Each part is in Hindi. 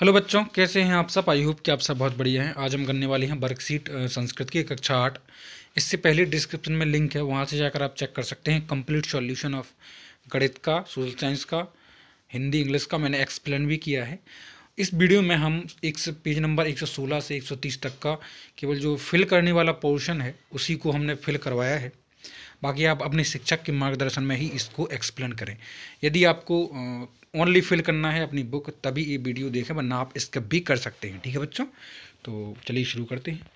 हेलो बच्चों कैसे हैं आप सब आई होप कि आप सब बहुत बढ़िया हैं आज हम करने वाले हैं वर्कशीट संस्कृत की कक्षा आठ इससे पहले डिस्क्रिप्शन में लिंक है वहाँ से जाकर आप चेक कर सकते हैं कंप्लीट सॉल्यूशन ऑफ गणित का सोशल साइंस का हिंदी इंग्लिश का मैंने एक्सप्लेन भी किया है इस वीडियो में हम एक पेज नंबर एक से एक तक का केवल जो फिल करने वाला पोर्शन है उसी को हमने फिल करवाया है बाकी आप अपने शिक्षक के मार्गदर्शन में ही इसको एक्सप्लेन करें यदि आपको ओनली फिल करना है अपनी बुक तभी ये वीडियो देखें वरना आप इसका भी कर सकते हैं ठीक है बच्चों तो चलिए शुरू करते हैं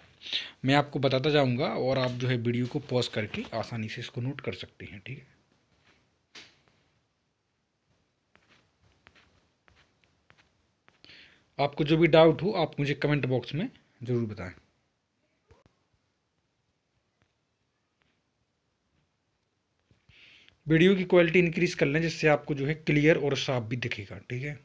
मैं आपको बताता जाऊंगा और आप जो है वीडियो को पॉज करके आसानी से इसको नोट कर सकते हैं ठीक है आपको जो भी डाउट हो आप मुझे कमेंट बॉक्स में ज़रूर बताएं वीडियो की क्वालिटी इंक्रीज़ कर लें जिससे आपको जो है क्लियर और साफ भी दिखेगा ठीक है